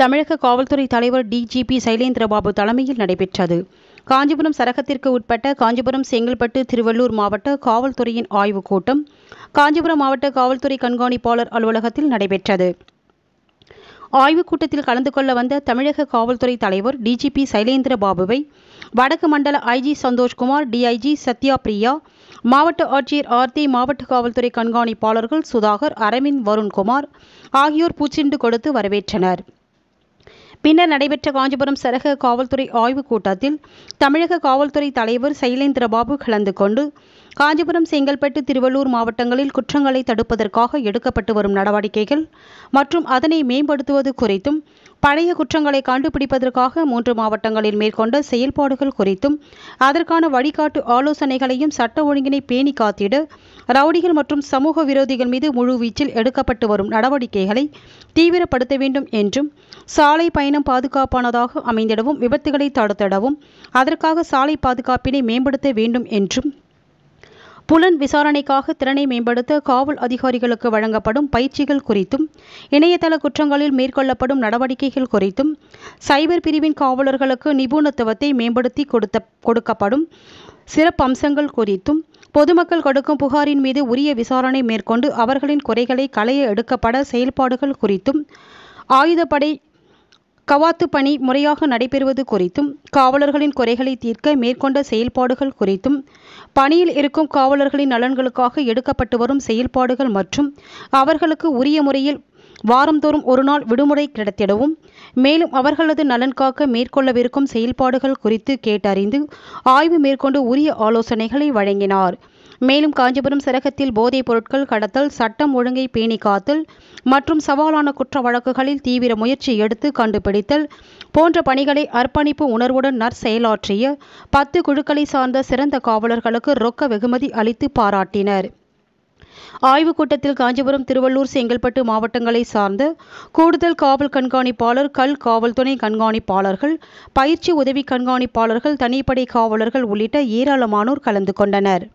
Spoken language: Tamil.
தமிழக காவல்துறை தலைவர் டிஜிபி சைலேந்திரபாபு தலைமையில் நடைபெற்றது காஞ்சிபுரம் சரகத்திற்கு உட்பட்ட காஞ்சிபுரம் செங்கல்பட்டு திருவள்ளூர் மாவட்ட காவல்துறையின் ஆய்வுக் கூட்டம் காஞ்சிபுரம் மாவட்ட காவல்துறை கண்காணிப்பாளர் அலுவலகத்தில் நடைபெற்றது ஆய்வுக் கூட்டத்தில் கலந்து கொள்ள வந்த தமிழக காவல்துறை தலைவர் டிஜிபி சைலேந்திர பாபுவை வடக்கு மண்டல ஐஜி சந்தோஷ்குமார் டிஐஜி சத்யா பிரியா மாவட்ட ஆட்சியர் ஆர்த்தி மாவட்ட காவல்துறை கண்காணிப்பாளர்கள் சுதாகர் அரவிந்த் வருண்குமார் ஆகியோர் பூச்சிண்டு கொடுத்து வரவேற்றனர் பின்னர் நடைபெற்ற காஞ்சிபுரம் சரக காவல்துறை ஆய்வுக் கூட்டத்தில் தமிழக காவல்துறை தலைவர் சைலேந்திரபாபு கலந்து கொண்டு காஞ்சிபுரம் செங்கல்பட்டு திருவள்ளூர் மாவட்டங்களில் குற்றங்களை தடுப்பதற்காக எடுக்கப்பட்டு வரும் நடவடிக்கைகள் மற்றும் அதனை மேம்படுத்துவது குறித்தும் பழைய குற்றங்களை கண்டுபிடிப்பதற்காக மூன்று மாவட்டங்களில் மேற்கொண்ட செயல்பாடுகள் குறித்தும் அதற்கான வழிகாட்டு ஆலோசனைகளையும் சட்ட ஒழுங்கினை பேணி காத்திட ரவுடிகள் மற்றும் சமூக விரோதிகள் மீது முழுவீச்சில் எடுக்கப்பட்டு வரும் நடவடிக்கைகளை தீவிரப்படுத்த வேண்டும் என்றும் சாலை பயணம் பாதுகாப்பானதாக அமைந்திடவும் விபத்துகளை தடுத்திடவும் அதற்காக சாலை பாதுகாப்பினை மேம்படுத்த வேண்டும் என்றும் புலன் விசாரணைக்காக திறனை மேம்படுத்த காவல் அதிகாரிகளுக்கு வழங்கப்படும் பயிற்சிகள் குறித்தும் இணையதள குற்றங்களில் மேற்கொள்ளப்படும் நடவடிக்கைகள் குறித்தும் சைபர் பிரிவின் காவலர்களுக்கு நிபுணத்துவத்தை மேம்படுத்தி கொடுத்த கொடுக்கப்படும் சிறப்பு அம்சங்கள் குறித்தும் பொதுமக்கள் கொடுக்கும் புகாரின் மீது உரிய விசாரணை மேற்கொண்டு அவர்களின் குறைகளை களைய எடுக்கப்பட செயல்பாடுகள் குறித்தும் ஆயுதப்படை கவாத்து பணி முறையாக நடைபெறுவது குறித்தும் காவலர்களின் குறைகளை தீர்க்க மேற்கொண்ட செயல்பாடுகள் குறித்தும் பணியில் இருக்கும் காவலர்களின் நலன்களுக்காக எடுக்கப்பட்டு வரும் செயல்பாடுகள் மற்றும் அவர்களுக்கு உரிய முறையில் வாரந்தோறும் ஒரு நாள் விடுமுறை கிடைத்திடவும் மேலும் அவர்களது நலன்காக்க மேற்கொள்ளவிருக்கும் செயல்பாடுகள் குறித்து கேட்டறிந்து ஆய்வு மேற்கொண்டு உரிய ஆலோசனைகளை வழங்கினார் மேலும் காஞ்சிபுரம் சிறகத்தில் போதைப் பொருட்கள் கடத்தல் சட்டம் ஒழுங்கை பேணி காத்தல் மற்றும் சவாலான குற்ற வழக்குகளில் தீவிர முயற்சி எடுத்து கண்டுபிடித்தல் போன்ற பணிகளை அர்ப்பணிப்பு உணர்வுடன் நற்செயலாற்றிய பத்து குழுக்களை சார்ந்த சிறந்த காவலர்களுக்கு ரொக்க வெகுமதி அளித்து பாராட்டினர் ஆய்வுக் கூட்டத்தில் காஞ்சிபுரம் திருவள்ளூர் செங்கல்பட்டு மாவட்டங்களை சார்ந்த கூடுதல் காவல் கண்காணிப்பாளர் கல் காவல் துணை கண்காணிப்பாளர்கள் பயிற்சி உதவி கண்காணிப்பாளர்கள் தனிப்படை காவலர்கள் உள்ளிட்ட ஏராளமானோர் கலந்து கொண்டனர்